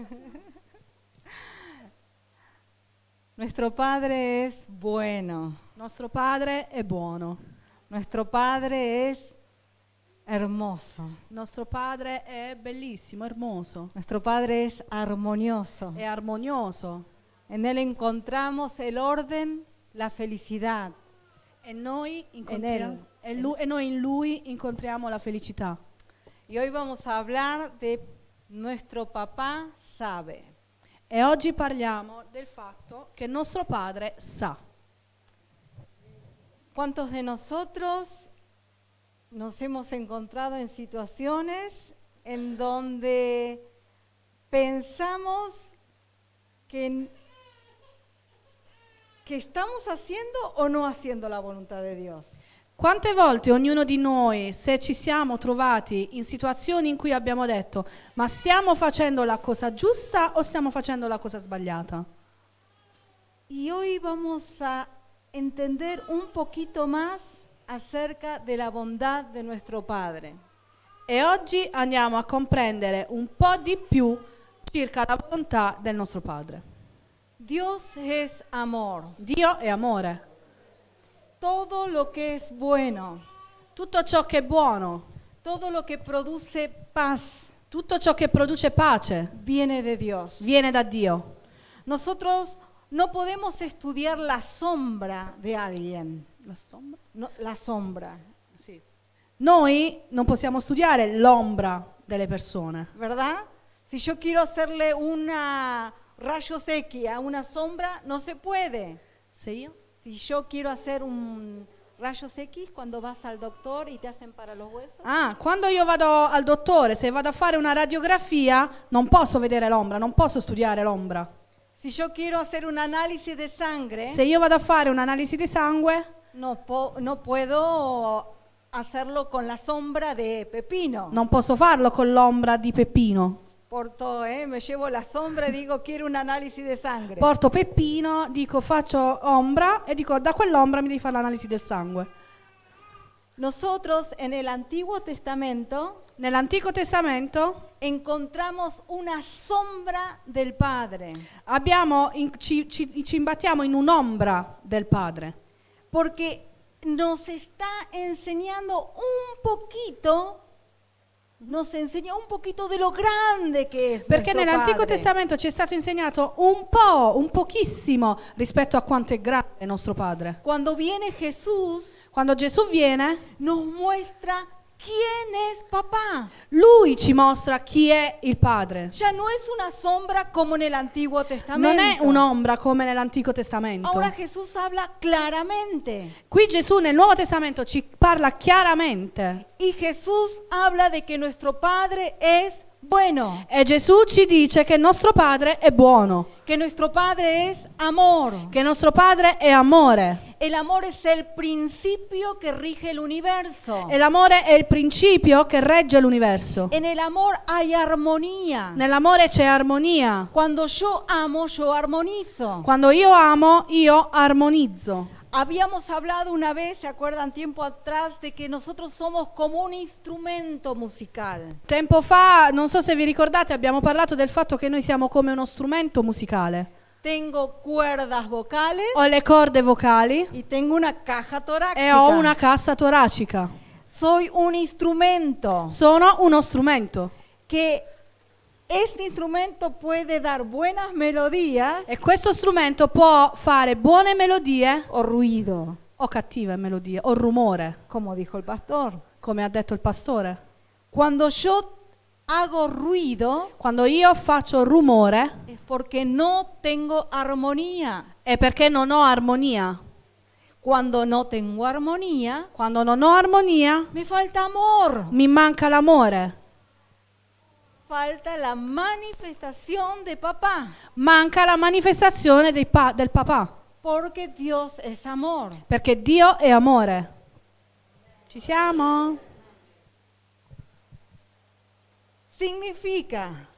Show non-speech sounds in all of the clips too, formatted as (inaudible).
(laughs) Nuestro Padre es bueno. Nuestro Padre es bueno. Nuestro Padre es hermoso. Nuestro Padre es bellísimo, hermoso. Nuestro Padre es armonioso. Es armonioso. En Él encontramos el orden, la felicidad. En él. en él. En en Lui la felicidad. Y hoy vamos a hablar de nuestro papá sabe. Y e hoy parliamo del fatto que nuestro padre sabe. ¿Cuántos de nosotros nos hemos encontrado en situaciones en donde pensamos que, que estamos haciendo o no haciendo la voluntad de Dios? Quante volte ognuno di noi, se ci siamo trovati in situazioni in cui abbiamo detto ma stiamo facendo la cosa giusta o stiamo facendo la cosa sbagliata? Y hoy vamos a entender un poquito más acerca de la bondad de nuestro Padre. E oggi andiamo a comprendere un po' di più circa la bontà del nostro Padre. Dios es amor. Dio è amore. Todo lo que es bueno. Tutto ciò che è buono. Todo lo que produce paz. Tutto ciò che produce pace. Viene de Dios. Viene da Dios. Nosotros no podemos estudiar la sombra de alguien. La sombra? No, la sombra. no Noi non possiamo studiare l'ombra delle persone. ¿Verdad? Si yo quiero hacerle una rayo X a una sombra, no se puede. ¿Sí? Si yo quiero hacer un rayos X cuando vas al doctor y te hacen para los huesos. Ah, quando io vado al dottore, se vado a fare una radiografia, non posso vedere l'ombra, non posso studiare l'ombra. Si yo quiero hacer un análisis de sangre, Se io vado a fare un'analisi di sangue, no, po- no puedo hacerlo con la sombra de pepino. non posso farlo con l'ombra di Peppino. Porto, eh, mi llevo la sombra e dico quiero un'analisi analisi di sangue. Porto Peppino, dico faccio ombra e dico da quell'ombra mi devi fare l'analisi del sangue. Nosotros en el Antiguo Testamento Nell'Antico Testamento encontramos una sombra del Padre. Abbiamo in, ci, ci, ci imbattiamo in un'ombra del Padre. Perché nos está enseñando un poquito nos enseña un poquito de lo grande che è Perché nell'Antico Testamento ci è stato insegnato un po', un pochissimo rispetto a quanto è grande nostro Padre. Quando viene Gesù, quando Gesù viene, nos muestra ¿Quién è papà. Lui ci mostra chi è il padre. Ya no es una sombra como en Testamento. Non è un'ombra come nell'Antico Testamento. Ora Gesù parla chiaramente. Qui Gesù nel Nuovo Testamento ci parla chiaramente. E Gesù parla di che nostro padre è es bueno. E Gesù ci dice che il nostro Padre è buono. Che nuestro Padre es amor. Che nostro Padre è amore. El amor es el principio que rige el E l'amore è il principio che regge l'universo. En el amor hay Nell'amore c'è armonia. Quando io amo, io armonizzo. Quando io amo, io armonizzo. Habíamos hablado una vez, ¿se acuerdan tiempo atrás, de que nosotros somos como un instrumento musical. Tempo fa, non so se vi ricordate, abbiamo parlato del fatto che noi siamo come uno strumento musicale. Tengo cuerdas vocales. Ho le corde vocali. Y tengo una caja torácica. E ho una cassa toracica. Soy un instrumento. Sono uno strumento. Che Este strumento puede dar buenas melodías E questo strumento può fare buone melodie o ruido, o cattive melodie o rumore, como dijo el pastor. come ha detto il pastore. Quando io hago ruido Quando io faccio rumore es porque no tengo armonía. è perché non ho armonia. Cuando no tengo armonía, Quando non ho armonia me falta amor. mi manca l'amore falta la manifestazione di papà. Manca la manifestazione pa del papà. Perché Dio è amore. Perché Dio è amore. Ci siamo? Significa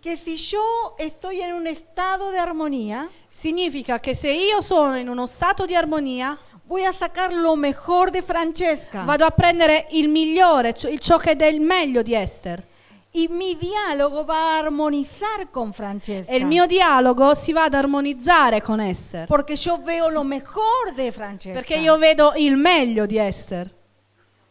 che se io sto in un stato di armonia, significa che se io sono in uno stato di armonia, voy a sacar lo mejor de Francesca. Vado a prendere il migliore, ciò che è del meglio di Esther. E mi dialogo va a armonizar con Francesca. E il mio dialogo si va ad armonizzare con Esther. Perché io vedo lo mejor di Francesca. Perché io vedo il meglio di Esther.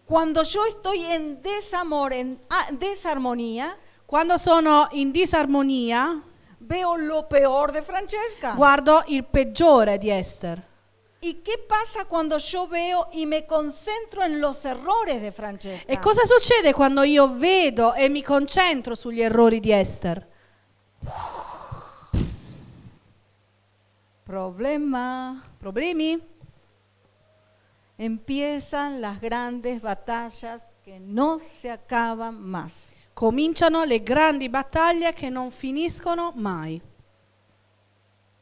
Quando io sto in desamore, in ah, disarmonia, quando sono in disarmonia, vedo lo peor di Francesca. Guardo il peggiore di Esther. ¿Y qué pasa cuando yo veo y me concentro en los errores de Francesca? E cosa succede quando io vedo e mi concentro sugli errori di Esther? Problema. Problemi? Empiezan las grandes batallas que no se acaban más. Cominciano le grandi battaglie che non finiscono mai.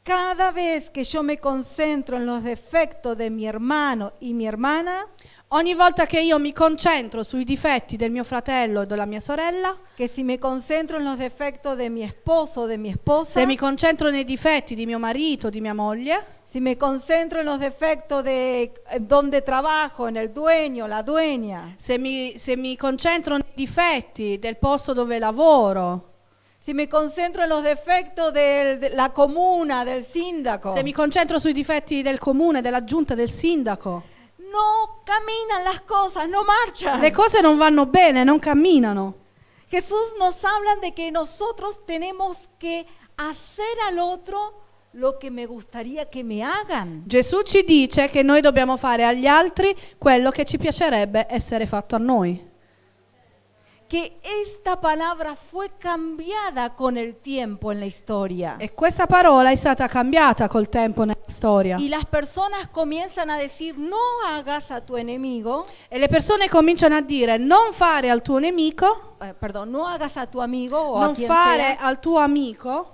Cada vez que yo me concentro en los defectos de mi hermano y mi hermana, Ogni volta che io mi concentro sui difetti del mio fratello e della mia sorella, che se mi concentro en defectos de mi esposo, de mi esposa, se mi concentro nei difetti di mio marito, di mia moglie, se mi concentro en los defectos de eh, donde trabajo, en el dueño, la dueña, se mi, se mi concentro nei difetti del posto dove lavoro, se mi concentro sui difetti del comune, della giunta, del sindaco. Non camminano le cose, non marciano. Le cose non vanno bene, non camminano. Gesù nos habla de que nosotros tenemos que hacer al lo que me gustaría que me hagan. Gesù ci dice che noi dobbiamo fare agli altri quello che ci piacerebbe essere fatto a noi que esta palabra fue cambiada con el tiempo en la historia. E questa parola è stata cambiata col tempo nella storia. Y las personas comienzan a decir, no hagas a tu enemigo, E le persone cominciano a dire non fare al tuo nemico, eh, perdón, no hagas a tu amigo o a quien fare sea al tuo amico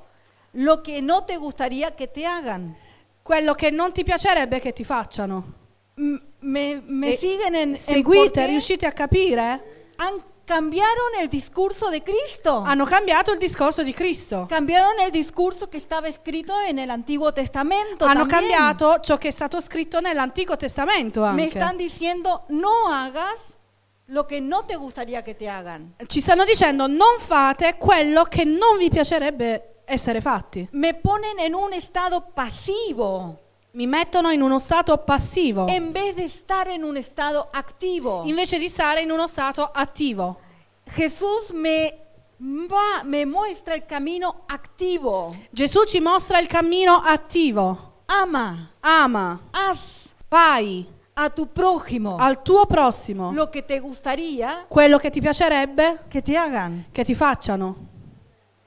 lo que no te gustaría que te hagan. quello che non ti piacerebbe che ti facciano. Me, me siguen en, Seguite, qué riuscite a capire? han Cambiaron el discurso de Cristo. Hanno cambiato il discorso di Cristo. Cambiaron el discurso que estaba escrito en el Antiguo Testamento. Hanno también. cambiato ciò che è stato scritto nell'Antico Testamento Me están diciendo, no hagas lo que no te gustaría que te hagan. Ci stanno dicendo non fate quello che non vi piacerebbe essere fatti. Me ponen in un stato passivo mi mettono in uno stato passivo invece di stare in uno stato attivo Gesù ci mostra il cammino attivo ama ama As fai a tu prójimo al tuo prossimo lo che te gustaría quello che ti piacerebbe che ti, che ti facciano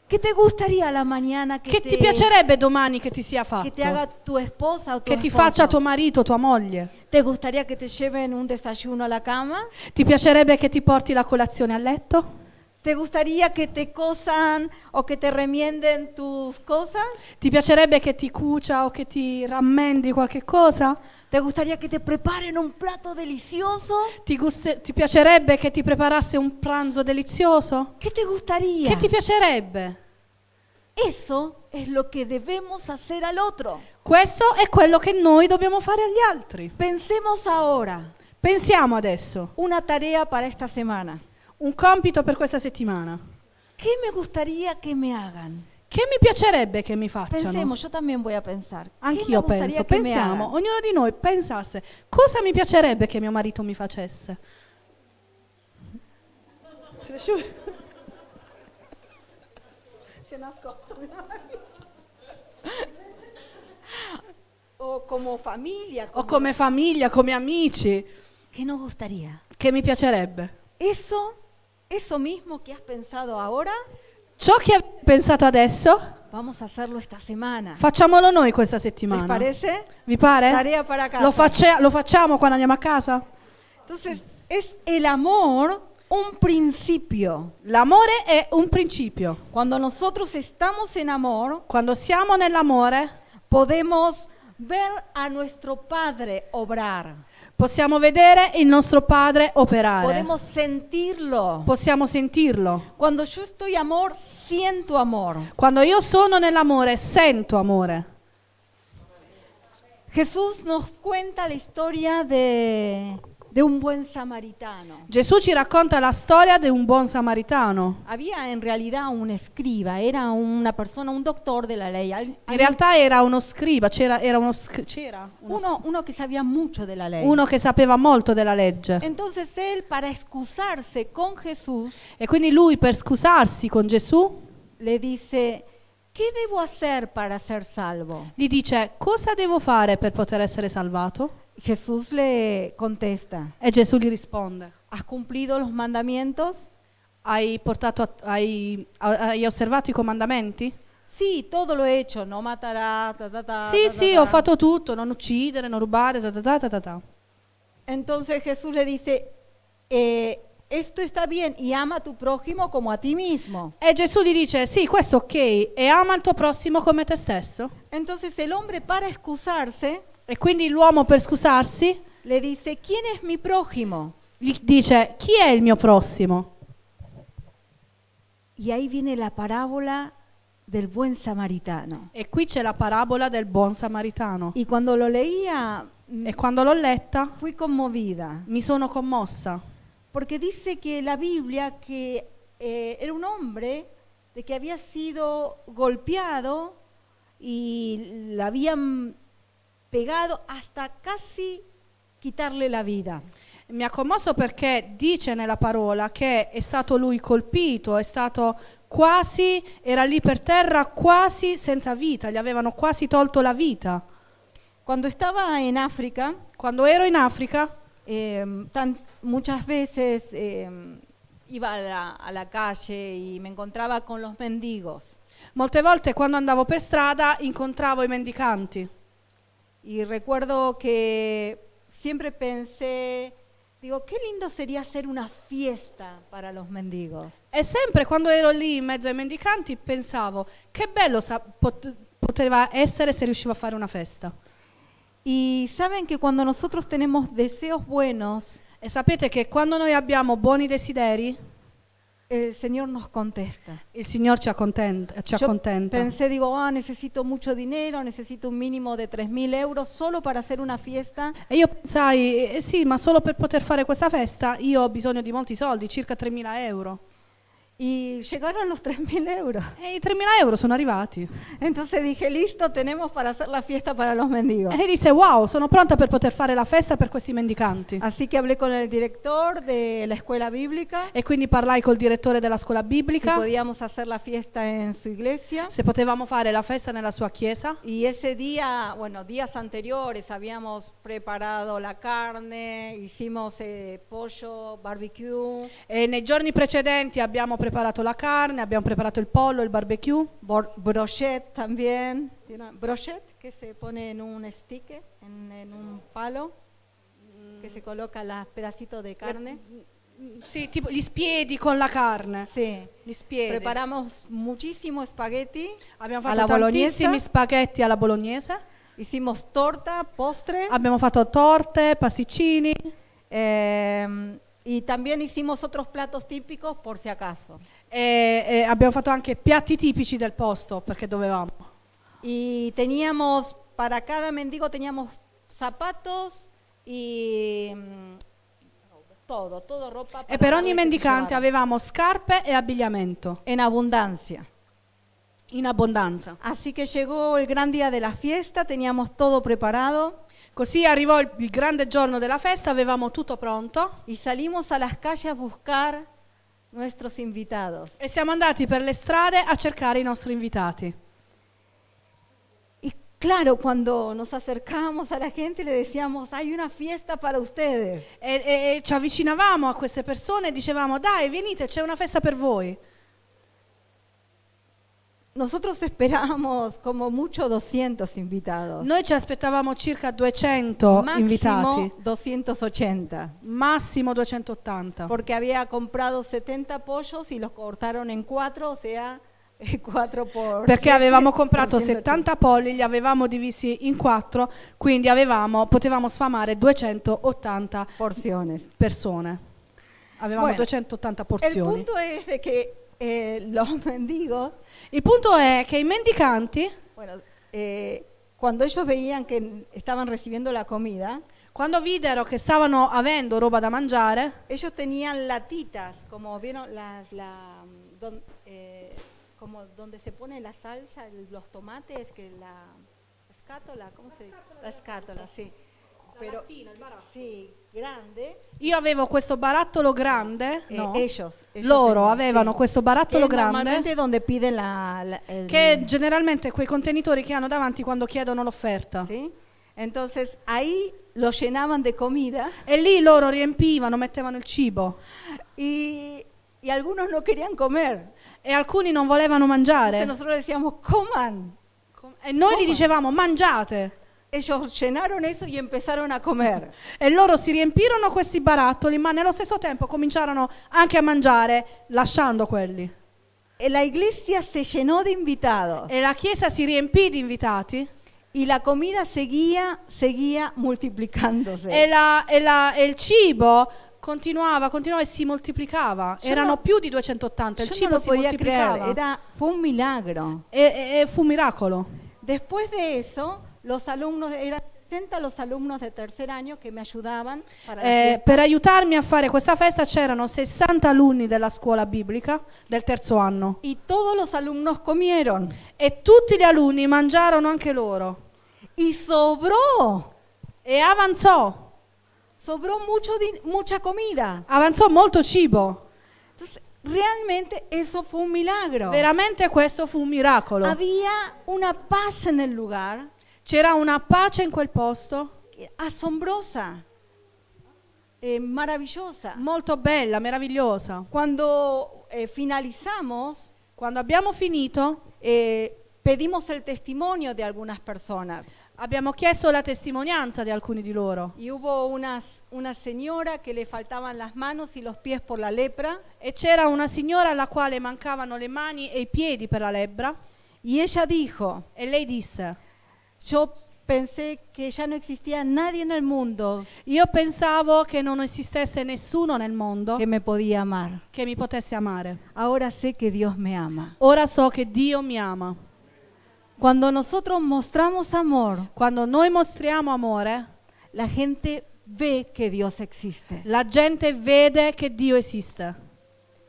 che te gustaría la mañana che, che te, ti piacerebbe domani che ti sia fatto? Che ti haga tu esposa o tu Che ti faccia tuo marito, tua moglie? Te gustaría che te lleven un desayuno alla cama? Ti piacerebbe che ti porti la colazione a letto? ¿Te gustaría que te cosan o que te remienden tus cosas? Ti piacerebbe che ti cucia o che ti rammendi qualche cosa? ¿Te gustaría que te preparen un plato delicioso? Ti, guste- ti piacerebbe che ti preparasse un pranzo delizioso? ¿Qué te gustaría? Che ti piacerebbe? Eso es lo que debemos hacer al otro. Questo è quello che noi dobbiamo fare agli altri. Pensemos ahora Pensiamo adesso una tarea para esta semana. Un compito per questa settimana. Che mi gustaría che mi hagan? Che mi piacerebbe che mi facciano? Pensiamo, io también voy a pensar. Anch'io penso, pensiamo, ognuno di noi pensasse cosa mi piacerebbe che mio marito mi facesse. Si è, (laughs) si è nascosto mio marito. o come famiglia. Come o come famiglia, come amici. Che non gustaría. Che mi piacerebbe. Eso Eso mismo que has pensado ahora, ciò pensato adesso, vamos a hacerlo esta semana. facciamolo noi questa settimana. ¿Les parece? Vi pare? para Lo, hacemos cuando facciamo a casa? Entonces, es el amor un principio. amor es un principio. Cuando nosotros estamos en amor, Quando siamo nell'amore podemos ver a nuestro Padre obrar. Possiamo vedere il nostro Padre operare. Podemos sentirlo. Possiamo sentirlo. Quando io sto amore, sento amore. Quando io sono nell'amore, sento amore. Gesù ci racconta la storia de de un buen samaritano. Gesù ci racconta la storia di un buon samaritano. Había in realtà un escriba, era una persona, un dottore della legge. in realtà era uno scriba, c'era, era uno, c'era uno, uno, uno que sabía mucho de la Uno che sapeva molto della legge. Entonces él para con Jesús. E quindi lui per scusarsi con Gesù le dice che devo hacer para ser salvo? Gli dice cosa devo fare per poter essere salvato? Gesù le contesta. E Gesù gli risponde. Has cumplido los mandamientos? Hai, portato hai, hai osservato i comandamenti? Sì, tutto l'ho fatto, non matarà, matará, ta, ta, ta, Sì, sì, ho fatto tutto, non uccidere, non rubare, ta ta ta ta ta. Entonces Jesús le dice, eh, esto está bien y ama a tu prójimo como a ti mismo. E Gesù gli dice, sì, questo è ok, e ama il tuo prossimo come te stesso. Entonces el hombre para excusarse E quindi l'uomo per scusarsi le dice, Chi es mi prójimo? gli dice, chi è il mio prossimo? E ahí viene la parábola del buen samaritano. E qui c'è la parabola del buon samaritano. Y cuando lo leía, E quando l'ho letta fui conmovida mi sono commossa porque dice que la Biblia que eh, era un hombre de que había sido golpeado y la habían pegado hasta casi quitarle la vita. Mi ha commosso perché dice nella parola che è stato lui colpito, è stato quasi, era lì per terra quasi senza vita, gli avevano quasi tolto la vita. Quando stava in Africa, quando ero in Africa, eh, tan, muchas veces eh, iba a la, a la, calle y me encontraba con los mendigos. Molte volte quando andavo per strada incontravo i mendicanti. Y recuerdo que siempre pensé, digo, qué lindo sería hacer una fiesta para los mendigos. E sempre quando ero lì in mezzo ai mendicanti pensavo, che bello poteva essere se riuscivo a fare una festa. Y saben que cuando nosotros tenemos deseos buenos, E sapete che quando noi abbiamo buoni desideri, el Señor nos contesta. il Signore ci accontenta. Ci Yo accontenta. Pensé, digo, ah, necesito mucho dinero, necesito un mínimo de 3.000 euros solo para hacer una fiesta. E io pensai, eh sì, ma solo per poter fare questa festa io ho bisogno di molti soldi, circa 3.000 euro. Y llegaron los 3.000 (laughs) euros. E i 3.000 euro sono arrivati. Entonces dije, listo, tenemos para hacer la fiesta para los mendigos. E lei disse, wow, sono pronta per poter fare la festa per questi mendicanti. Así que hablé con el director de la escuela bíblica, E quindi parlai col direttore della scuola si biblica, podíamos hacer la fiesta en su iglesia. se potevamo fare la festa nella sua chiesa. Y ese día, bueno, días anteriores habíamos preparado la carne, hicimos eh, pollo, barbecue. E nei giorni precedenti abbiamo preparato la carne, abbiamo preparato il pollo, il barbecue, brochette también, brochette che si pone in un stick, in, en un palo, que mm. si colloca los pedacito di carne. Mm, sì, tipo gli spiedi con la carne. Sì, Gli spiedi. Preparamos muchísimos spaghetti. Abbiamo fatto alla tantissimi bolognese. spaghetti alla bolognese. Hicimos torta, postre. Abbiamo fatto torte, pasticcini. Eh, Y también hicimos otros platos típicos, por si acaso. E, e abbiamo fatto anche piatti tipici del posto, perché dovevamo. Y teníamos, para cada mendigo teníamos zapatos y mm, todo, todo ropa. E per ogni mendicante avevamo scarpe e abbigliamento. En abundancia. In abbondanza. Así que llegó el gran día de la fiesta, teníamos todo preparado. Così arrivò il, il grande giorno della festa, avevamo tutto pronto. E salimos a las calles a buscar nuestros invitados. E siamo andati per le strade a cercare i nostri invitati. Claro, cuando nos acercábamos a la gente le decíamos, hay una fiesta para ustedes. E, e, e ci avvicinavamo a queste persone e dicevamo, dai, venite, c'è una festa per voi. Nosotros esperábamos como mucho 200 invitados. Noi ci aspettavamo circa 200 Máximo invitati, 280. massimo 280, Perché aveva comprato 70 pollos e los cortaron en cuatro, o sea, quattro (laughs) por perché avevamo comprato 70 polli, li avevamo divisi in quattro, quindi avevamo, potevamo sfamare 280 porciones. persone. Avevamo Bueno, 280 El Il punto è che Eh, los (laughs) mendigos. El punto es que los mendicantes, eh, cuando ellos veían que estaban recibiendo la comida, cuando vieron que estaban habiendo ropa da mangiare, ellos tenían latitas, como vieron la, eh, como donde se pone la salsa, los tomates, que la escátola, ¿cómo se dice? La escátola, sí. però, lattina, il barattolo. Sì, grande. Io avevo questo barattolo grande. Eh, no. ellos, ellos Loro avevano sì. questo barattolo grande. donde pide la, la el, eh, Che generalmente quei contenitori che hanno davanti quando chiedono l'offerta. Sì. Entonces ahí lo llenaban de comida. E lì loro riempivano, mettevano il cibo. E, e alcuni non querían comer. E alcuni non volevano mangiare. Entonces nosotros decíamos, coman. Com e noi coman. gli dicevamo, mangiate. Ellos llenaron eso y empezaron a comer. (laughs) E loro si riempirono questi barattoli, ma nello stesso tempo cominciarono anche a mangiare, lasciando quelli. E la iglesia se llenó de invitados. E la chiesa si riempì di invitati. Y la comida seguía, seguía multiplicándose. E, la, e, la, e il cibo continuava, continuava e si moltiplicava. Io Erano no, più di 280, il cibo no si moltiplicava. era, fu un milagro. E, e, fu un miracolo. Después de eso, los alumnos, eran 60 los alumnos de tercer año che mi ayudaban. Eh, per aiutarmi a fare questa festa c'erano 60 alunni della scuola biblica del terzo anno. Y todos los alumnos comieron. E tutti gli alunni mangiarono anche loro. Y sobró. E avanzò. Sobró mucho mucha comida. Avanzò molto cibo. Entonces, Realmente eso fue un milagro. Veramente questo fu un miracolo. Había una paz en el lugar. C'era una pace in quel posto. Assombrosa. Eh, maravillosa. Molto bella, meravigliosa. Quando eh, finalizamos, quando abbiamo finito, eh, pedimos il testimonio di alcune persone. Abbiamo chiesto la testimonianza di alcuni di loro. Y hubo una, una señora que le faltaban las manos y los pies por la lepra. E c'era una signora alla quale mancavano le mani e i piedi per la lepra. E ella dijo, e lei disse, Yo pensé que ya no existía nadie en el Yo Yo pensavo que no ninguno nessuno el mundo que me podía amar, que me potesse amar. Ahora sé que Dios me ama. Ahora so que Dios me ama. Cuando nosotros mostramos amor, cuando noi mostriamo amore, la gente ve que Dios existe. La gente vede que Dio existe.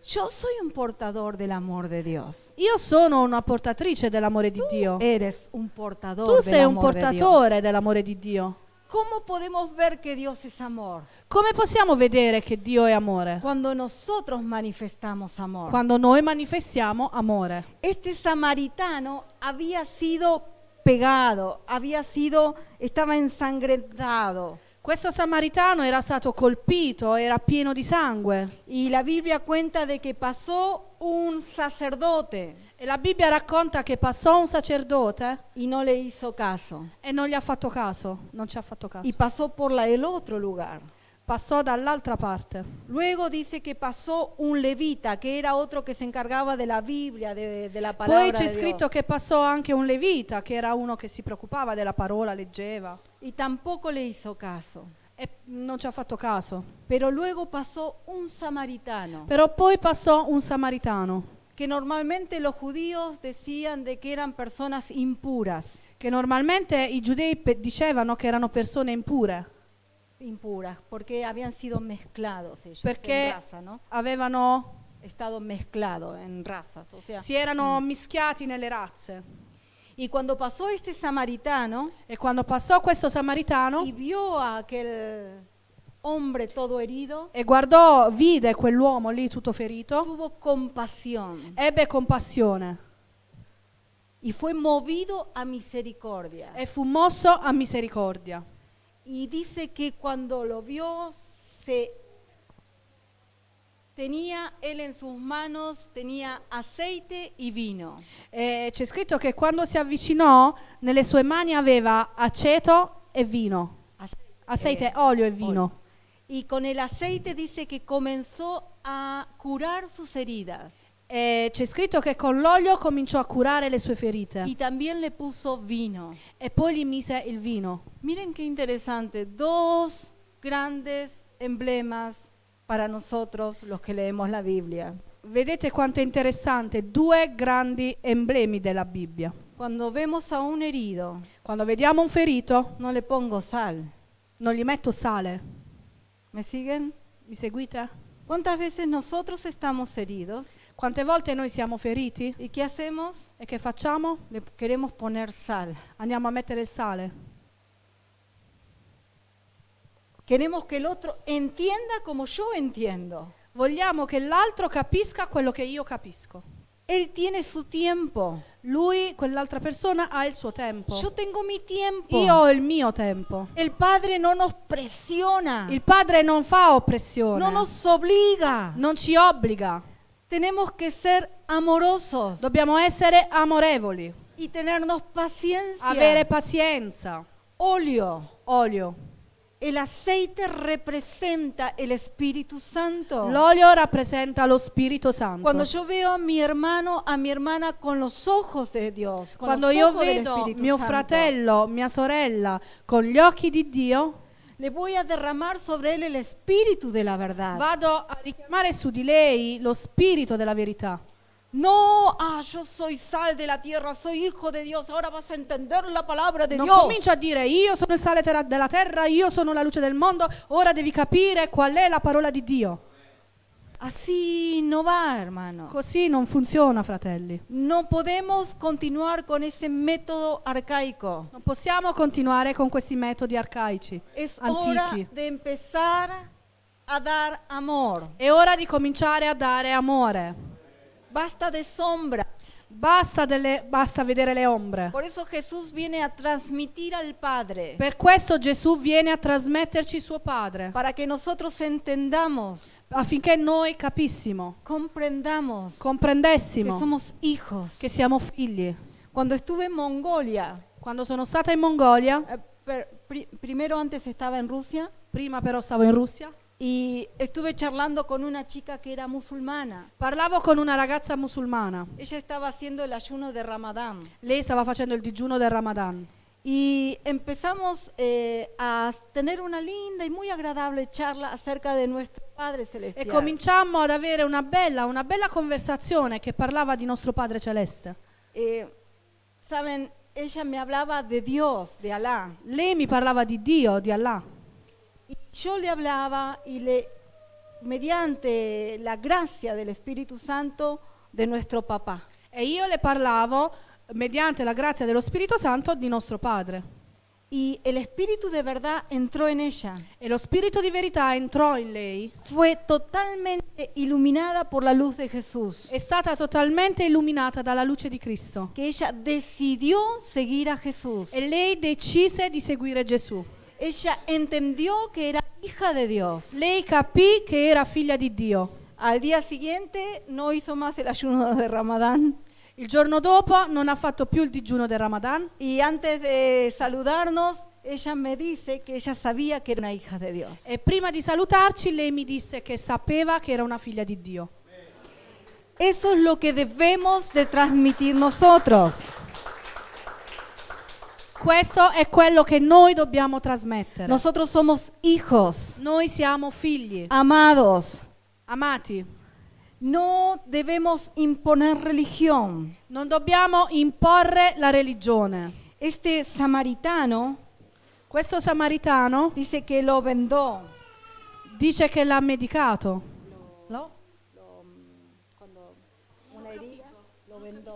Yo soy un portador del amor de Dios. Io sono una portatrice dell'amore di Dio. Eres un portador Tu sei un portatore dell'amore di Dio. ¿Cómo podemos ver que Dios es amor? Come possiamo vedere che Dio è amore? Cuando nosotros manifestamos amor. Quando noi manifestiamo amore. Este samaritano había sido pegado, había sido, estaba ensangrentado. Questo samaritano era stato colpito, era pieno di sangue. Y la Biblia cuenta de que pasó un sacerdote E la Bibbia racconta che passò un sacerdote E non le hizo caso. e non gli ha fatto caso, non ci ha fatto caso. E passò per l'altro el lugar passò dall'altra parte. Luego dice que pasó un levita, que era otro que se encargaba de la Biblia, de, de Poi c'è scritto Dios. che passò anche un levita, che era uno che si preoccupava della parola, leggeva. E tampoco le hizo caso. E non ci ha fatto caso. Pero luego pasó un samaritano. Però poi passò un samaritano. Que normalmente los judíos decían de que eran personas impuras. Che normalmente i giudei dicevano che erano persone impure impuras, porque habían sido mezclados ellos perché raza, no? avevano stato mezclados en razas, o sea, si erano mm. mischiati nelle razze. Y cuando pasó este samaritano, e quando passò questo samaritano, y vio a aquel hombre todo herido, e guardò, vide quell'uomo lì tutto ferito, tuvo compasión, ebbe compassione. Y fue movido a misericordia. E fu mosso a misericordia. y dice que cuando lo vio se Tenía él en sus manos, tenía aceite y vino. Eh, c'è scritto che quando si avvicinò, nelle sue mani aveva aceto e vino. Aceite, eh, olio e vino. Y con el aceite dice que comenzó a curar sus heridas. Eh, c'è scritto che con l'olio cominciò a curare le sue ferite. Y también le puso vino. E poi gli mise il vino. Miren che interessante, dos grandes emblemas para nosotros los que leemos la Biblia. Vedete quanto è interessante, due grandi emblemi della Bibbia. Quando vemos a un herido, quando vediamo un ferito, non le pongo sal, non gli metto sale. Me siguen? Mi seguite? Quante volte nosotros estamos heridos? Quante volte noi siamo feriti? ¿Y qué hacemos? E che facciamo? queremos poner sal. Andiamo a mettere il sale. Queremos que l'altro otro entienda como yo entiendo. Vogliamo che l'altro capisca quello che io capisco. Él tiene su tiempo. Lui, quell'altra persona, ha il suo tempo. Yo tengo mi tiempo. Io ho il mio tempo. El padre non nos presiona. Il padre non fa oppressione. No nos obliga. Non ci obbliga. Tenemos que ser amorosos. Dobbiamo essere amorevoli. Y tenernos paciencia. Avere pazienza. Olio. Olio. El aceite representa el Espíritu Santo. L'olio rappresenta lo Spirito Santo. Cuando yo veo a mi hermano, a mi hermana con los ojos de Dios, con Quando los io ojos vedo mio Santo. fratello, mia sorella con gli occhi di Dio, le voy a derramar sobre él el espíritu de la verdad. Vado a richiamare su di lei lo spirito della verità. No, ah, yo soy sal de la tierra, soy hijo de Dios, ahora vas a entender la palabra de Non Dios. comincia a dire io sono il sale della terra, io sono la luce del mondo, ora devi capire qual è la parola di Dio. Así ah, no va, hermano. Così non funziona, fratelli. Non possiamo continuare con questo metodo arcaico. Non possiamo continuare con questi metodi arcaici, Es hora antichi. de a dar amor. È ora di cominciare a dare amore. Basta de sombras. Basta, delle, basta, vedere le ombre. Por eso Jesús viene a transmitir al Padre. Per questo Gesù viene a trasmetterci suo Padre. Para que nosotros entendamos. Affinché noi capissimo. Comprendamos. Comprendessimo. Que somos hijos. Che siamo figli. Quando estuve in Mongolia. Quando sono stata in Mongolia. Eh, per, pri, primero antes estaba en Rusia. Prima però stavo in Russia. Y estuve charlando con una chica que era musulmana. Parlavo con una ragazza musulmana. Ella estaba haciendo el ayuno de Ramadán. Lei stava facendo il digiuno del Ramadan. Y empezamos eh, a tener una linda y muy agradable charla acerca de nuestro Padre Celestial. E cominciammo ad avere una bella, una bella conversazione che parlava di nostro Padre Celeste. Eh, Saben, ella me hablaba de Dios, de Alá. Lei mi parlava di Dio, di Allah yo le hablaba y le, mediante la gracia del Espíritu Santo de nuestro papá. E io le parlavo mediante la grazia dello Spirito Santo di nostro padre. Y el espíritu de verdad entró en ella. E lo spirito di verità entrò in lei. Fue totalmente iluminada por la luz de Jesús. È stata totalmente illuminata dalla luce di Cristo. Que ella decidió seguir a Jesús. E lei decise di seguire Gesù. Ella entendió que era hija de Dios. Lei capi che era figlia di Dio. Al día siguiente no hizo más el ayuno de Ramadán. El giorno dopo non ha fatto più il digiuno del Ramadan Y antes de saludarnos, ella me dice que ella sabía que era una hija de Dios. e prima di salutarci lei mi disse che sapeva che era una figlia di Dio. Eso es lo que debemos de transmitir nosotros. questo è quello che noi dobbiamo trasmettere. Nosotros somos hijos. Noi siamo figli. Amados. Amati. No debemos imponer religión. Non dobbiamo imporre la religione. Este samaritano questo samaritano dice che lo vendò. Dice che l'ha medicato. Lo, lo, quando una erida lo vendò.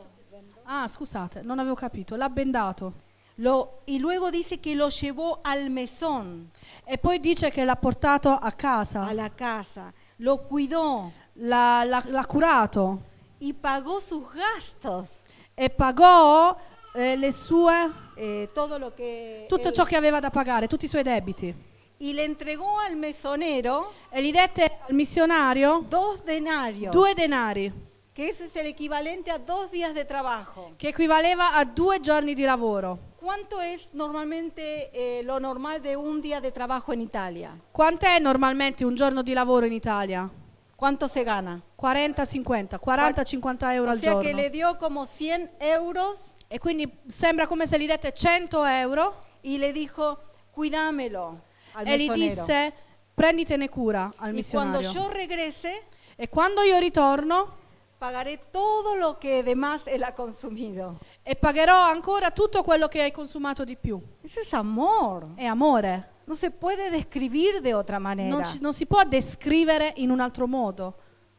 Ah, scusate, non avevo capito. L'ha bendato. Lo, y luego dice que lo llevó al mesón. E poi dice che l'ha portato a casa, a la casa. Lo cuidó l'ha, l'ha- l'ha curato y pagó sus gastos. e pagò eh, le sue, eh, todo lo que. tutto él- ciò che aveva da pagare, tutti i suoi debiti. y le entregó al mesonero E gli dette al missionario dos denarios. due denari que ese es el a dos días de trabajo. che equivaleva a due giorni di lavoro. ¿Cuánto es normalmente eh, lo normal de un día de trabajo en Italia? Quanto è normalmente un giorno di lavoro in Italia? Quanto si gana? 40, 50, 40, 50 euro al sea que giorno. le dio como 100 euros E quindi sembra come se gli dette 100 euro y le dijo, cuídamelo al e gli disse prenditene cura al y cuando missionario. yo regrese, E quando io ritorno, Pagaré todo lo que demás él ha consumido. E pagherò ancora tutto quello che hai consumato di più. Ese es amor. È amore. Non si può describir de otra manera. Non, ci- non si può descrivere in un altro modo.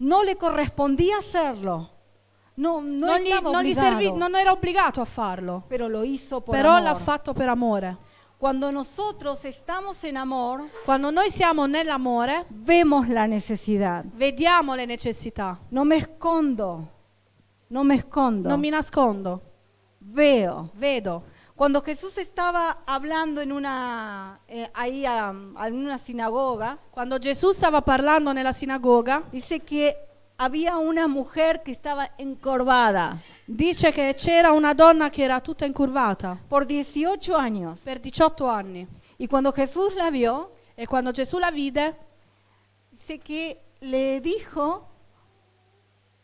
Non le correspondía hacerlo. No, no, non, gli, estaba non gli servì- non era obbligato a farlo, pero lo hizo por però l'ha amor. fatto per amore. Cuando nosotros estamos en amor, Quando noi siamo nell'amore, vemos la necesidad. vediamo le necessità. No me escondo, no me escondo, no me nascondo, veo. vedo. Cuando Jesús estaba hablando en una, eh, ahí a- en una sinagoga, la jesús stava parlando la sinagoga, dice que había una mujer que estaba encorvada Dice che c'era una donna che era tutta incurvata por 18 años. per 18 anni Y cuando Jesús la vio, e quando Gesù la vide dice que le dijo,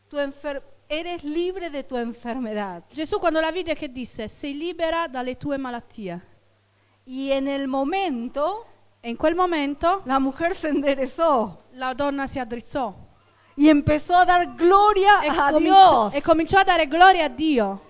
"Tu enfer- eres libre de tu enfermedad. Gesù quando la vide che disse sei libera dalle tue malattie Y en el momento, e in quel momento la mujer se enderezó la donna si addrizzò y empezó a dar gloria e a Dios. E cominciò a dare gloria a Dio.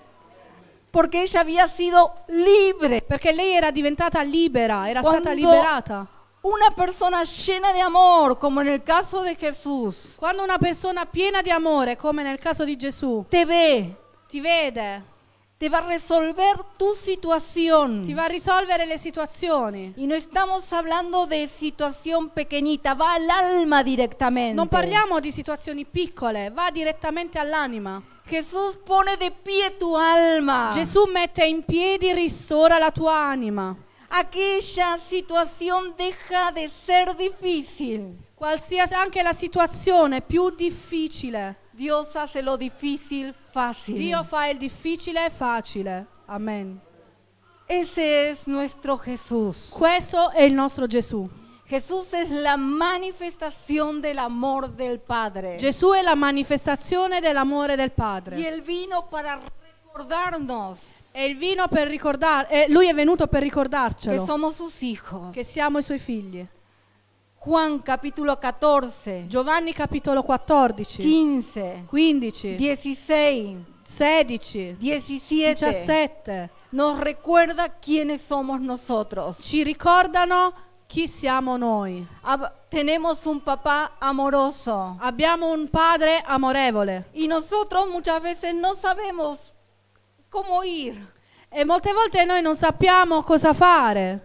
Porque ella había sido libre. Perché lei era diventata libera, era Quando stata liberata. Una persona llena de amor, como en el caso de Jesús. Quando una persona piena di amore, come nel caso di Gesù, te ve, ti vede te va a resolver tu situación. Ti va a risolvere le situazioni. Y no estamos hablando de situación pequeñita, va al alma directamente. Non parliamo di situazioni piccole, va direttamente all'anima. Gesù pone de pie tu alma. Gesù mette in piedi, ristora la tua anima. Aquella situazione deja de ser difficile. Qualsiasi anche la situazione più difficile Dios hace lo difícil fácil. Dio fa il difficile facile. Amen. Ese es nuestro Jesús. Questo è il nostro Gesù. Jesús es la manifestación del amor del Padre. Gesù è la manifestazione dell'amore del Padre. Y él vino para recordarnos E il vino per ricordare, eh, lui è venuto per ricordarcelo. que somos sus hijos. Che siamo i suoi figli. Juan capítulo 14. Giovanni capitolo 14. 15. 15. 16. 16. 17. 17. Nos recuerda quiénes somos nosotros. Ci ricordano chi siamo noi. Ab tenemos un papá amoroso. Abbiamo un padre amorevole. Y nosotros muchas veces no sabemos cómo ir. E molte volte noi non sappiamo cosa fare.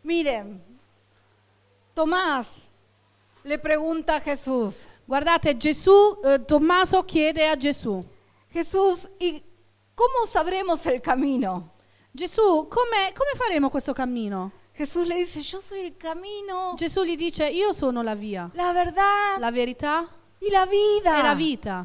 Miren, Tomás le pregunta a Jesús. Guardate, Gesù, eh, Tommaso chiede a Gesù. Jesús, ¿y cómo sabremos el camino? Gesù, come, come faremo questo cammino? Jesús le dice, yo soy el camino, Gesù gli dice, io sono la via, la verdad la verità y la vida. e la vita.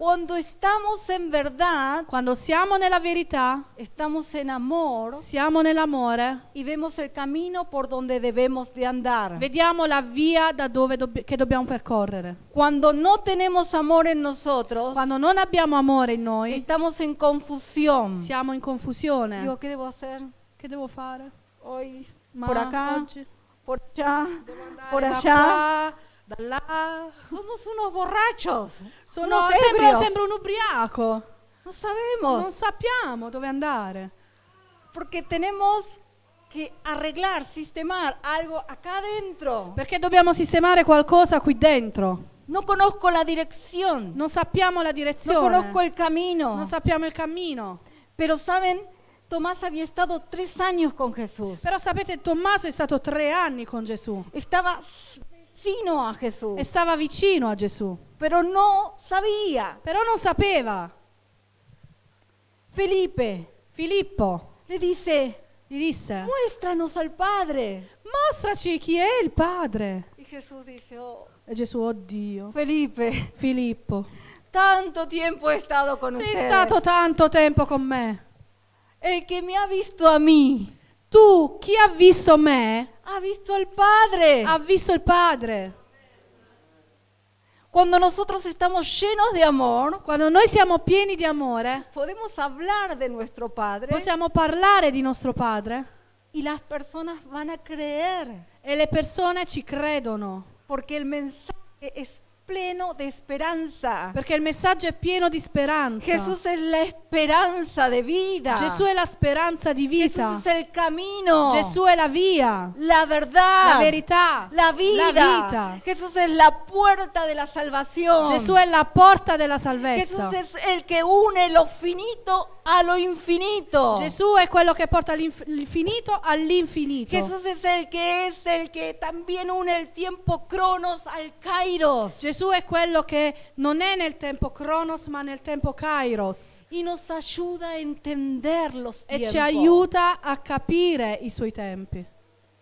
Cuando estamos en verdad, cuando siamo nella verità, estamos en amor, siamo nell'amore y vemos el camino por donde debemos de andar. vediamo la via da dove che dobbiamo percorrere. Cuando no tenemos amor en nosotros, Quando non abbiamo amore in noi, estamos en confusión. siamo in confusione. Digo, ¿qué debo hacer che devo fare? hoy? por acá, por allá, por allá. dalla... Somos unos borrachos. Sono no, sembra, un ubriaco. Non sappiamo. Non sappiamo dove andare. Perché tenemos che arreglar, sistemar algo acá dentro. Perché dobbiamo sistemare qualcosa qui dentro. Non conosco la direzione. Non sappiamo la direzione. Non conosco il cammino. Non sappiamo il cammino. Però saben, Tomás había estado tres años con Jesús. Però sapete, Tommaso è stato tre anni con Gesù. Estaba vicino a Gesù. E stava vicino a Gesù. Però non sapeva. Però non sapeva. Felipe. Filippo. Le disse. Gli disse. Muestranos al Padre. Mostraci chi è il Padre. E Gesù disse. Oh. E Gesù, oddio. Oh, Felipe. Filippo. Tanto tempo è stato con Sei Sei stato tanto tempo con me. E che mi ha visto a me. Tu, chi ha visto me, ha visto al Padre. Ha visto el Padre. Cuando nosotros estamos llenos de amor, quando noi siamo pieni di amore, podemos hablar de nuestro Padre possiamo parlare di nostro Padre y las personas van a creer e le persone ci credono, porque el mensaje es pleno de esperanza. porque el mensaje es pieno de esperanza Jesús es la esperanza de vida. Jesús es la esperanza de vida Jesús es el camino. Jesús es la vía La verdad. La verdad La vida. La vida Jesús es la puerta de la salvación. Jesús es la puerta de la salvación Jesús es el que une lo finito lo infinito. Jesús es quello che porta al infinito. Jesús es el que es el que también une el tiempo cronos al kairos. Jesús es quello no es en el tiempo cronos ma el tiempo kairos. Y nos ayuda a entender los tiempos. Y ci ayuda a capire i suoi tempi.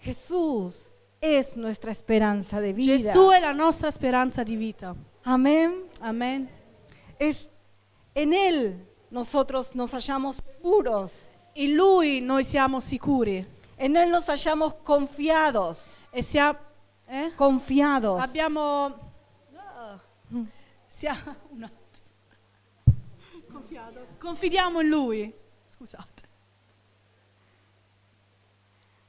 Jesús es nuestra esperanza de vida. Jesús es la nuestra esperanza de vida Amén. Amén. Es en él nosotros nos hallamos puros y Lui noi siamo sicuri En Él nos hallamos confiados. e eh? Confiados. abbiamo, Sia- (laughs) un Confidiamo in Lui. Scusate.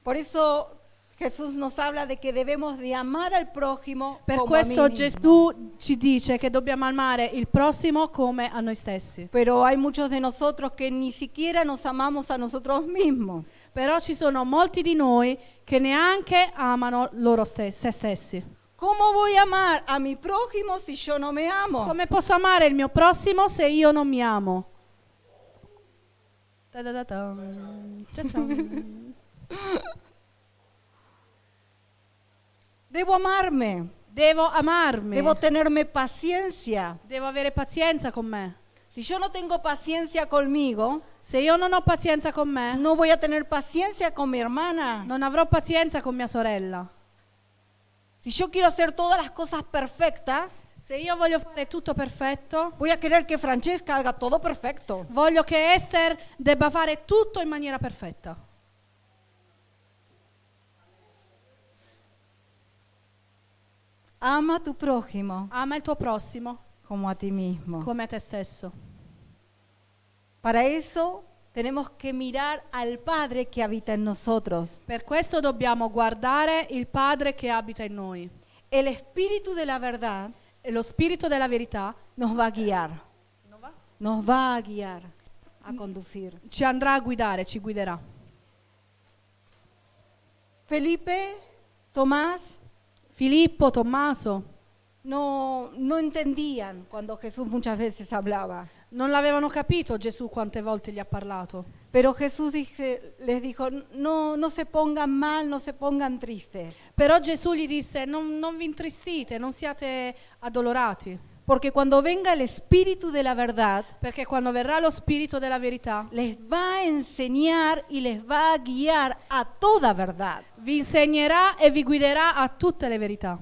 Por eso Jesús nos habla de que debemos de amar al prójimo Per questo Gesù ci dice che dobbiamo amare il prossimo come a noi stessi. Pero hay muchos de nosotros que ni siquiera nos amamos a nosotros mismos. Però ci sono molti di noi che neanche amano loro se stessi. ¿Cómo voy a amar a mi prójimo si yo no me amo? Come posso amare il mio prossimo se io non mi amo? Ta-da-da-dam. Ciao ciao. (laughs) Debo amarme. debo amarme. Debo tenerme paciencia. debo avere paciencia con Si yo no tengo paciencia conmigo, si yo no no paciencia con no voy a tener paciencia con mi hermana. No avrò paciencia con mi sorella. Si yo quiero hacer todas las cosas perfectas, se io voglio fare tutto perfetto, voy a querer que Francesca haga todo perfecto. voglio que Esther debba fare todo en manera perfecta. Ama tu prójimo. Ama il tuo prossimo. Come a ti mismo. Come a te stesso. Para eso tenemos que mirar al Padre que habita en nosotros. Per questo dobbiamo guardare il Padre che abita in noi. El espíritu de la verdad, lo spirito della verità, nos va a guiar. Nos va a guiar, a conducir. Ci andrà a guidare, ci guiderà. Felipe, Tomás, Filippo, Tommaso. No, no entendían cuando Jesús muchas veces hablaba. Non l'avevano capito Gesù quante volte gli ha parlato. Però Gesù dice, les dijo, no, no se pongan mal, non se pongan triste. Però Gesù gli disse, non, non vi intristite, non siate addolorati. Porque cuando venga el espíritu de la verdad, perché quando verrà lo spirito della verità, les va a enseñar y les va a guiar a toda verdad. vi insegnerà e vi guiderà a tutte le verità.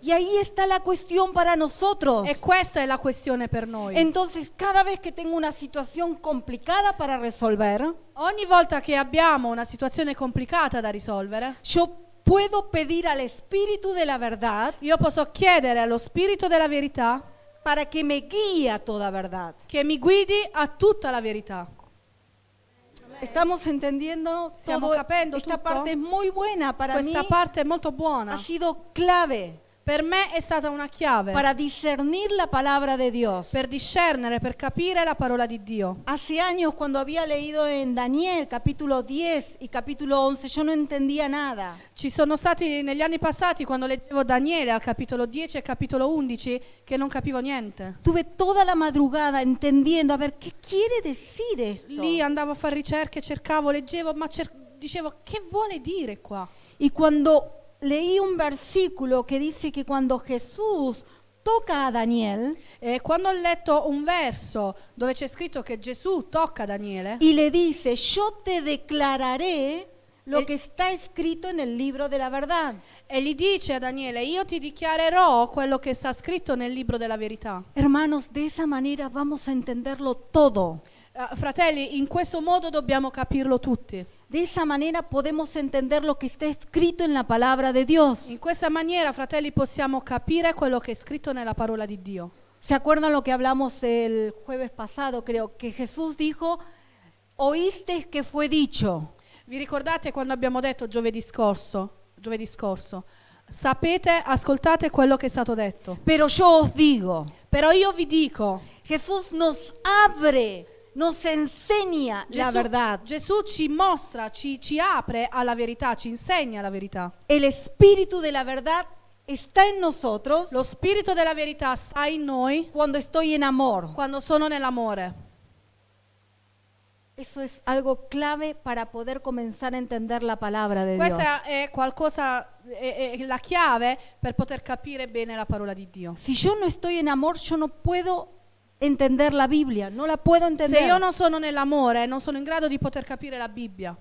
Y ahí está la cuestión para nosotros. E questa è la questione per noi. Entonces, cada vez que tengo una situación complicada para resolver, Ogni volta che abbiamo una situazione complicata da risolvere, yo puedo pedir al espíritu de la verdad io posso chiedere allo spirito della verità para que me guíe a toda verdad. Que me guíe a toda la verdad Estamos entendiendo estamos todo. Esta parte es muy buena para Questa mí. parte es molto buena. Ha sido clave Per me è stata una chiave. Para discernir la palabra de Dios. Per discernere, per capire la parola di Dio. Hace años cuando había leído en Daniel capítulo 10 y capítulo 11, yo no entendía nada. Ci sono stati negli anni passati quando leggevo Daniele al capitolo 10 e capitolo 11 che non capivo niente. Tuve toda la madrugada entendiendo, a ver, ¿qué quiere decir esto? Lì andavo a fare ricerche, cercavo, leggevo, ma cer dicevo che vuole dire qua? E quando leí un versículo che dice che quando Gesù tocca a Daniel, e quando ho letto un verso dove c'è scritto che Gesù tocca Daniele y le dice, yo te declararé lo e- que está escrito libro de la e gli dice a Daniele, io ti dichiarerò quello che sta scritto nel libro della verità. Hermanos, de esa manera vamos a entenderlo todo. Eh, fratelli, in questo modo dobbiamo capirlo tutti. De esa manera podemos entender lo que está escrito en la palabra de Dios. In questa maniera, fratelli, possiamo capire quello che è scritto nella parola di Dio. ¿Se acuerdan lo que hablamos el jueves pasado? Creo que Jesús dijo, oíste que fue dicho. Vi ricordate quando abbiamo detto giovedì scorso? Giovedì scorso. Sapete, ascoltate quello che è stato detto. Pero yo os digo. Però io vi dico. Jesús nos abre nos enseña Gesù, la verdad. Gesù ci mostra, ci, ci apre alla verità, ci insegna la verità. El espíritu de la verdad está en nosotros Lo spirito della verità sta in noi cuando estoy en amor. quando sono nell'amore. Eso es algo clave para poder comenzar a entender la palabra de Dios. Questa è qualcosa è, è la chiave per poter capire bene la parola di Dio. Si yo no estoy en amor, yo no puedo entender la Bibbia, non la puedo entender. Se io non sono nell'amore, non sono in grado di poter capire la Bibbia.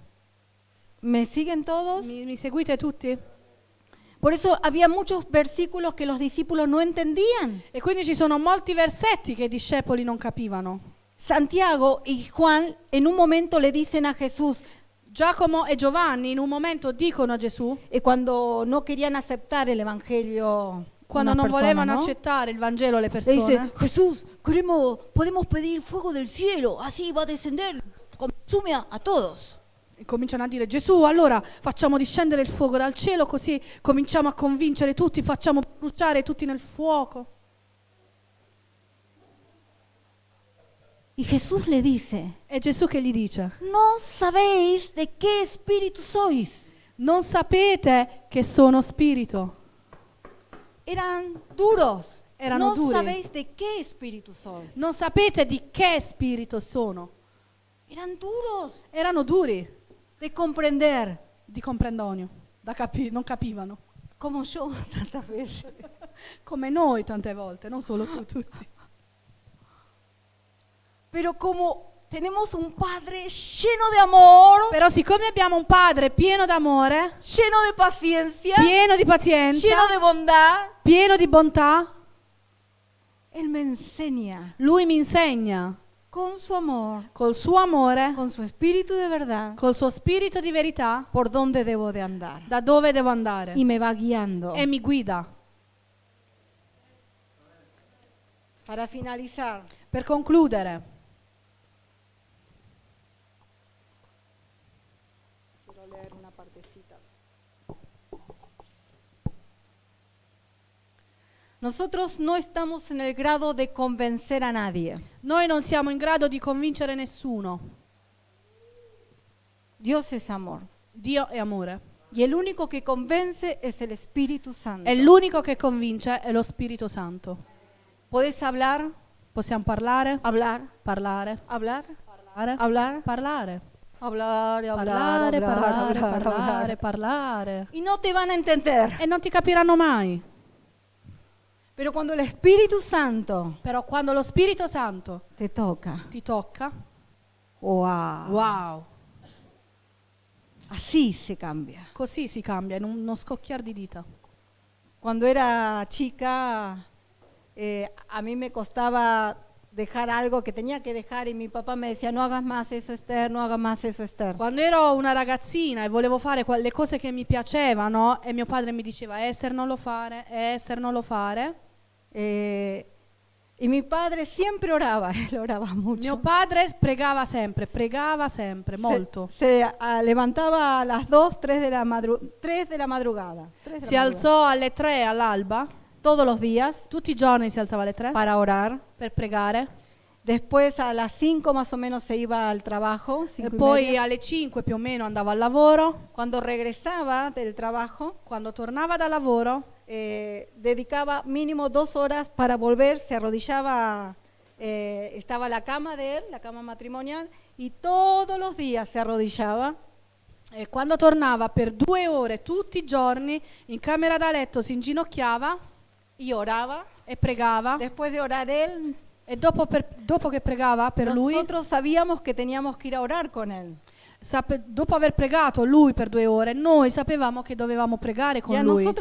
¿Me siguen todos? Mi, mi seguite tutti? Por eso había muchos versículos que los discípulos no entendían. E quindi ci sono molti versetti che i discepoli non capivano. Santiago y Juan en un momento le dicen a Jesús, Giacomo e Giovanni in un momento dicono a Gesù, e eh, quando non querían aceptar el evangelio quando non volevano ¿no? aceptar el Vangelo le persone. E dice, Jesús, queremos, podemos pedir fuoco del cielo, así va a descender, consuma a, todos. E cominciano a dire Gesù, allora facciamo discendere il fuoco dal cielo così cominciamo a convincere tutti, facciamo bruciare tutti nel fuoco. E Gesù le dice, e Gesù che gli dice, non sapeis di che spirito sois. Non sapete che sono spirito eran duros. Erano non duri. sabéis de qué espíritu sois. Non sapete di che spirito sono. Eran duros Erano duri de comprender di comprendonio, da capi- non capivano. Como yo (laughs) tantas veces. Come noi tante volte, non solo tu, tutti. Però come Tenemos un padre lleno de amor. Però siccome abbiamo un padre pieno d'amore, lleno de paciencia, pieno di pazienza, lleno de bondad, pieno di bontà, él me enseña. Lui mi insegna con suo amor, col suo amore, con suo spirito di verità, col suo spirito di verità, por donde devo de andar, da dove devo andare, y me va guiando, e mi guida. Para finalizar, per concludere, leer una partecita. Nosotros no estamos en el grado de convencer a nadie. Noi non siamo in grado di convincere nessuno. Dios es amor. Dio è amore. Y el único que convence es el Espíritu Santo. el único que convince è lo Spirito Santo. ¿puedes hablar, Possiamo parlare, hablar, parlare, hablar, parlare, hablar, parlare. Hablare, hablare, parlare, parlare, parlare, parlare, parlare. E non ti vanno a entender. E non ti capiranno mai. Però quando lo Spirito Santo Però quando lo Spirito Santo te tocca. ti tocca, wow. wow. Así se cambia. Così si cambia, in uno scocchiar di dita. Quando era chica, eh, a mí me costava dejar algo que tenía que dejar y mi papá me decía no hagas más eso Esther, no hagas más eso Esther. Quando ero una ragazzina e volevo fare le cose che mi piacevano e mio padre mi diceva Esther non lo fare, Esther non lo fare. Eh, e mio padre sempre orava, (laughs) él oraba mucho. Mio padre pregava sempre, pregava sempre, molto. Se, uh, ah, levantava a las 2, 3 de la, madru 3 de la madrugada. 3 de si alzò alle 3 all'alba. todos los días Tutti giorni si a las 3. para orar. per pregare. Después a las 5 más o menos se iba al trabajo. y e poi a alle 5 più o menos andaba al trabajo Cuando regresaba del trabajo, cuando tornaba del trabajo eh, dedicaba mínimo dos horas para volver, se arrodillaba, eh, estaba la cama de él, la cama matrimonial, y todos los días se arrodillaba. Cuando e tornaba, por per due ore tutti días, giorni in camera da letto si inginocchiava y orava E pregava. Después de orar él, e dopo, per, dopo che pregava per lui, nosotros sabíamos que teníamos que ir a orar con él. Sape, dopo aver pregato lui per due ore, noi sapevamo che dovevamo pregare con e lui. Con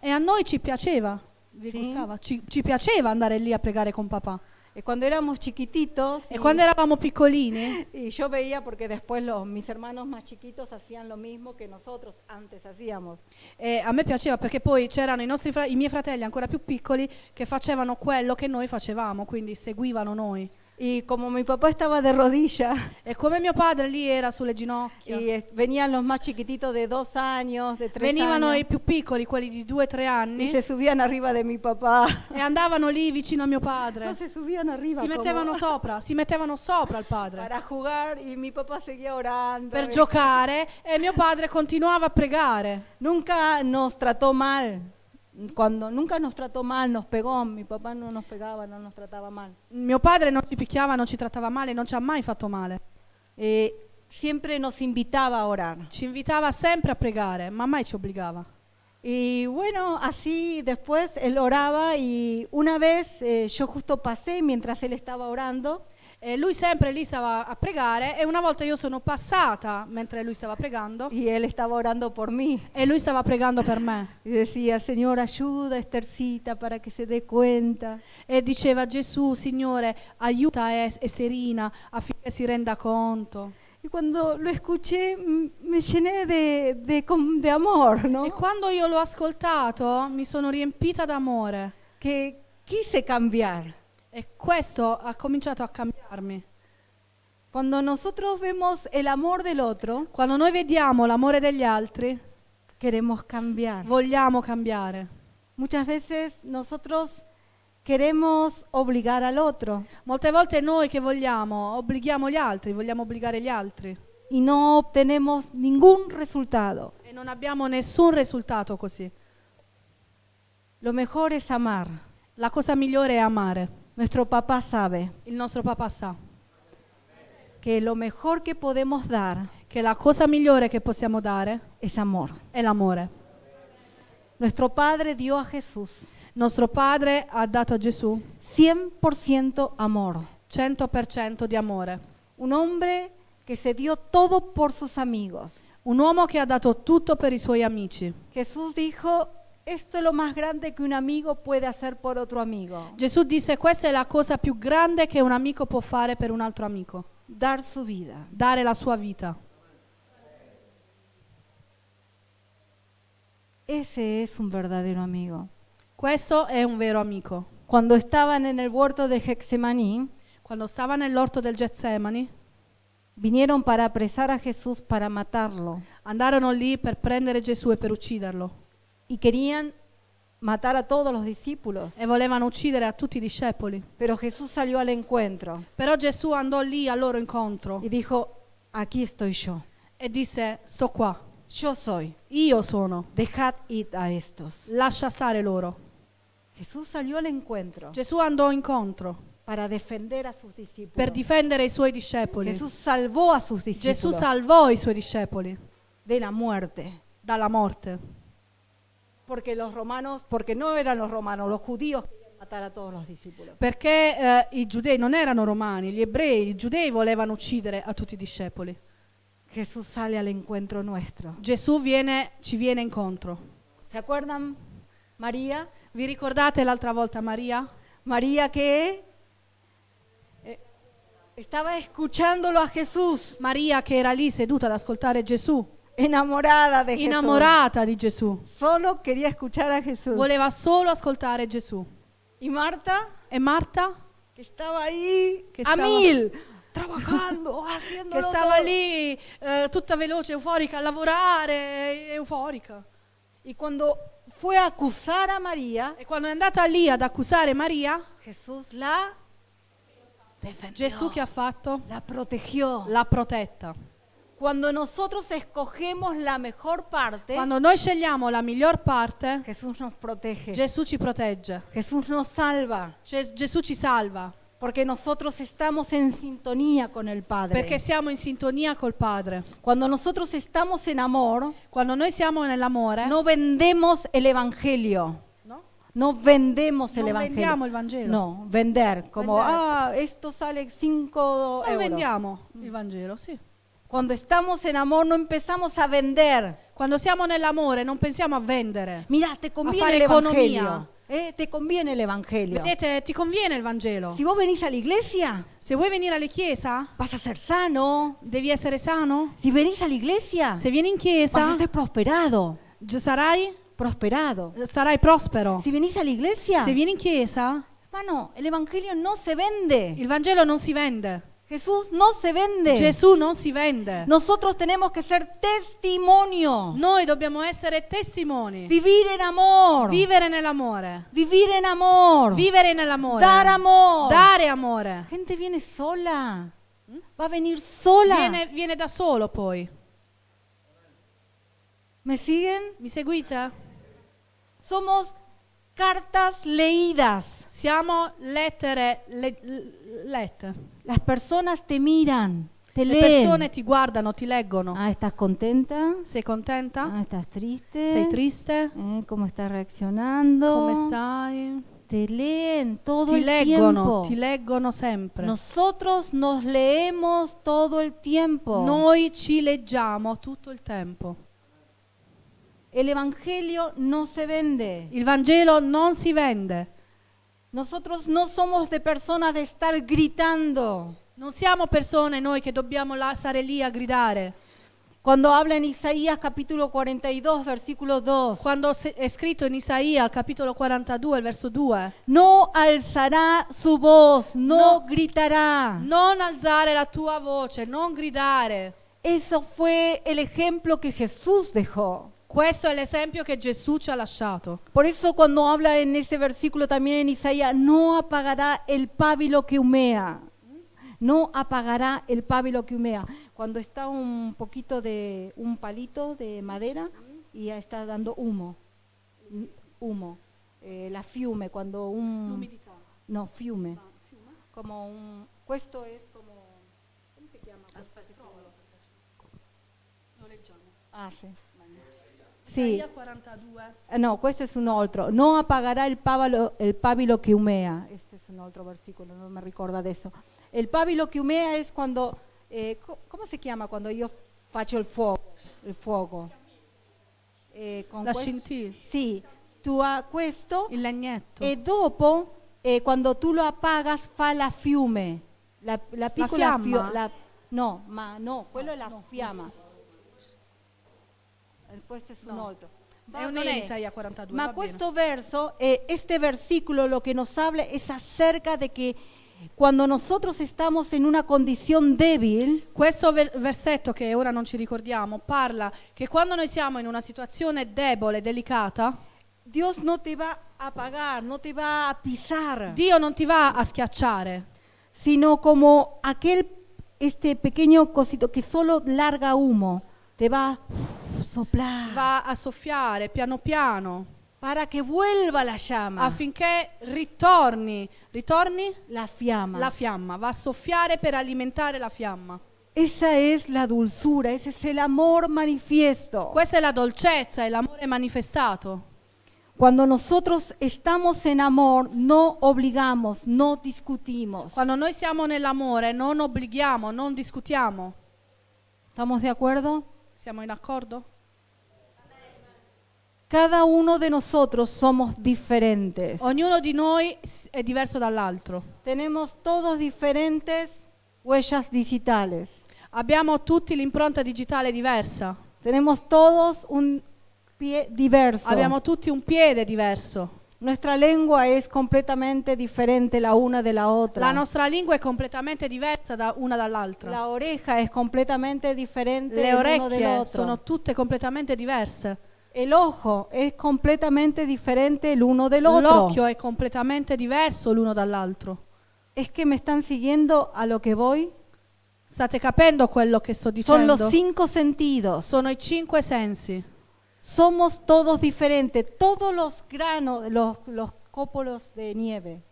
e a noi ci piaceva, sì. ci, ci piaceva andare lì a pregare con papà. E eh, quando eravamo chiquititos. E eh, quando eravamo piccolini. (laughs) Y yo veía porque después los, mis hermanos más chiquitos hacían lo mismo que nosotros antes hacíamos. E eh, a me piaceva perché poi c'erano i, nostri, i miei fratelli ancora più piccoli che facevano quello che noi facevamo, quindi seguivano noi. Y como mi papá estaba de rodillas. E come mio padre lì era sulle ginocchia. Y venían los más chiquititos de dos años, de tres Venivano años. i più piccoli, quelli di 2-3 anni. Y se subían arriba de mi papá. E andavano lì vicino a mio padre. No, se subían arriba. Si mettevano sopra, si mettevano sopra al padre. Para jugar y mi papá seguía orando. Per giocare e mio padre continuava a pregare. Nunca nos trató mal. Cuando nunca nos trató mal, nos pegó, mi papá no nos pegaba, no nos trataba mal. Mi padre no ci picchiava, no ci trattava male, non ci ha mai fatto male. E siempre nos invitaba a orar. Nos invitaba siempre a pregare, ma mai ci obbligava. Y e bueno, así después él oraba y una vez eh, yo justo pasé mientras él estaba orando Eh, lui sempre lì stava a pregare e una volta io sono passata mentre lui stava pregando. Y él estaba orando por mí. E lui stava pregando per me. Y decía, Señor, ayuda a Estercita para que se dé cuenta. E diceva, Gesù, Signore, aiuta Esterina affinché si renda conto. e quando lo escuché mi llené de, de, de amor, ¿no? E quando io l'ho ascoltato mi sono riempita d'amore. Che quise cambiare. E questo ha cominciato a cambiarmi. Quando vemos el amor del otro, quando noi vediamo l'amore degli altri, cambiar. vogliamo cambiare. Muchas veces nosotros queremos obligar al otro Molte volte noi che vogliamo, obblighiamo gli altri, vogliamo obbligare gli altri y no obtenemos ningún resultado. e non abbiamo nessun risultato così. Lo mejor es amar. La cosa migliore è amare. Nuestro papá sabe Il nostro papà sa que lo mejor que podemos dar que la cosa migliore che possiamo dare es amor. è l'amore. Nuestro padre dio a Jesús Nuestro padre ha dato a Gesù 100% amor. 100% di amore. Un hombre que se dio todo por sus amigos. Un uomo che ha dato tutto per i suoi amici. Jesús dijo, Esto es lo más grande que un amigo puede hacer por otro amigo. Gesù disse questa è la cosa più grande che un amico può fare per un altro amico, Dar su vida. dare la sua vita. Ese es un verdadero amigo. Questo è un vero amico. Cuando estaban en el huerto de Getsemaní, Quando stava nell'orto del Getsemani, vinieron para apresar a Jesús para matarlo. andarono lì per prendere Gesù e per ucciderlo y querían matar a todos los discípulos. E volevano uccidere a tutti i discepoli. Pero Jesús salió al encuentro Però Gesù andò lì al loro incontro y dijo, aquí estoy yo, e disse: Sto qua, yo soy, io sono, dejad ir a estos. lascia stare loro. Jesús salió al encuentro Gesù andò incontro para defender a sus discípulos. per difendere i suoi discepoli. Jesús salvó a sus Gesù salvò i suoi discepoli de la muerte. dalla morte porque los romanos, porque no eran los romanos, los judíos Perché eh, i giudei non erano romani, gli ebrei, i giudei volevano uccidere a tutti i discepoli. Gesù sale all'incontro nostro. Gesù viene, ci viene incontro. Si accordan Maria? Vi ricordate l'altra volta Maria? Maria che eh, stava ascoltando a Gesù. Maria che era lì seduta ad ascoltare Gesù. Enamorada di Gesù. di Gesù. Solo quería escuchar a Gesù. Voleva solo ascoltare Gesù. E Marta? E Marta? Che stava lì che a stava, mil. (laughs) Trabajando, oh, che stava todo. lì eh, tutta veloce, euforica, a lavorare, eh, euforica. E quando fu a accusare Maria, e quando è andata lì ad accusare Maria, Gesù la Defendió. Gesù che ha fatto? La proteggiò. L'ha protetta. Cuando nosotros escogemos la mejor parte, cuando noi scegliamo la miglior parte, Jesús nos protege. Gesù ci protegge. Jesús nos salva. ci salva porque nosotros estamos en sintonía con el Padre. perché siamo in sintonia col Padre. Cuando nosotros estamos en amor, cuando noi siamo nell'amore, no vendemos el Evangelio. no? vendemos el Evangelio. No, vender. Como, ah, esto sale cinco ah, euros. No vendiamo il Vangelo, sí. Cuando estamos en amor no empezamos a Cuando estamos en nell'amore eh, non pensiamo a vender. Eh. Mira, te conviene l'economia. Eh, te conviene el evangelio. Vedete, ti conviene el evangelio. Si vos venís a la iglesia, se vuoi a la chiesa, vas a ser sano. Devi ser sano. Si venís a la iglesia, se vieni in chiesa, vas a ser prosperado. Sarai prosperado. Sarai próspero. Si venís a la iglesia, se vieni in chiesa, mano, el evangelio no se vende. El evangelio no se vende. Jesús no se vende. Jesús no se vende. Nosotros tenemos que ser testimonio. Noi dobbiamo essere testimoni. Vivir en amor. Vivere nell'amore. Vivir en amor. Vivere nell'amore. Dar amor. Dare amore. La gente viene sola. Va a venir sola. Viene, viene da solo poi. ¿Me siguen? Mi seguita? Somos cartas leídas. Siamo lettere Las personas te miran, te Le leen. persone ti guardano, ti leggono. Ah, ¿estás contenta? Sei contenta? Ah, ¿estás triste? Sei triste? Eh, ¿Cómo estás reaccionando? Come stai? Te leen todo Ti el leggono, tiempo. ti leggono sempre. Nosotros nos leemos todo el tiempo. Noi ci leggiamo tutto il tempo. El Evangelio no se vende. El Vangelo non si vende. Nosotros no somos de personas de estar gritando. No siamo personas, noi che dobbiamo là- stare lì a gridare. Cuando habla en Isaías capítulo 42, versículo 2, Cuando se- escrito en in capítulo capitolo 42, verso 2, no alzará su voz, no, gritará. non alzare la tua voce, non gridare. Eso fue el ejemplo que Jesús dejó es el ejemplo que Jesús nos ha dejado. Por eso cuando habla en ese versículo también en Isaías, no apagará el pábilo que humea. No apagará el pábilo que humea. Cuando está un poquito de un palito de madera y ya está dando humo. Humo. Eh, la fiume, cuando un... No, fiume. Como un... Esto es como... ¿Cómo se llama? Aspetta, lo leggiamo. Ah, sí. Isaia sì. 42. Eh, no, questo è un altro. Non appagarà il, pavalo, il pabilo che umea. Questo è un altro versicolo, non mi ricordo adesso. Il pavilo che umea è quando... Eh, co come si chiama quando io faccio il fuoco? Il fuoco. Eh, La scintilla. Sì, tu hai questo. Il lagnetto. E dopo e eh, quando tu lo appagas fa la fiume, la, la piccola la fiamma. la, no, ma no, quello no, è la no. fiamma. Eh, questo es un no. otro. Va es bene. Isaías 42. Ma questo bene. verso, eh, este versículo lo che nos habla è acerca de che. Quando nosotros estamos in una condizione debole, questo versetto che ora non ci ricordiamo parla che quando noi siamo in una situazione debole, delicata, Dios no te va a pagar, no te va a pisar. Dio non ti va a schiacciare, sino come aquel este pequeño cosito che solo larga humo te va a soplar. Va a soffiare piano piano. Para che vuelva la llama. Affinché ritorni, ritorni la fiamma. La fiamma, va a soffiare per alimentare la fiamma. Esa es la dulzura, ese es el amor manifiesto. Questa è la dolcezza, è l'amore manifestato. Cuando nosotros estamos en amor, no obligamos, no discutimos. Quando noi siamo nell'amore, non obblighiamo, non discutiamo. ¿Estamos de acuerdo? Siamo in accordo? Cada uno de nosotros somos diferentes. Ognuno di noi è diverso dall'altro. Tenemos todos diferentes huellas digitales. Abbiamo tutti l'impronta digitale diversa. Tenemos todos un pie diverso. Abbiamo tutti un piede diverso. Nuestra lengua es completamente diferente la una de la otra. La nostra lingua è completamente diversa da una dall'altra. La oreja es completamente diferente Le orecchie sono tutte completamente diverse. El ojo es completamente diferente el uno L'occhio è completamente diverso l'uno dall'altro. ¿Es que me están siguiendo a lo que voy? State capendo quello che sto Son dicendo? los cinco sentidos. Sono i cinque sensi. somos todos diferentes, todos los granos, los, los de nieve.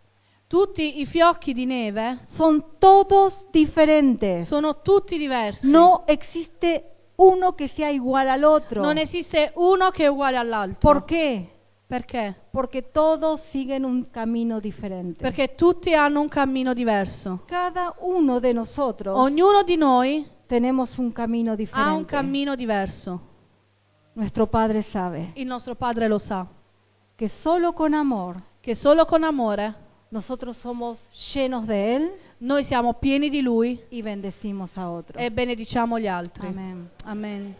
Tutti i fiocchi di neve Son todos diferentes. sono tutti diversi. No existe uno que sea igual al otro. No existe uno que che igual al all'altro. ¿Por qué? Porque todos siguen un camino diferente. Perché tutti hanno un cammino diverso. Cada uno de nosotros Ognuno di noi tenemos un camino diferente. ha un cammino diverso. Nuestro Padre sabe Il nostro Padre lo sa que solo con amor che solo con amore eh, nosotros somos llenos de Él noi siamo pieni di Lui y bendecimos a otros. e benediciamo gli altri. Amén. Amen.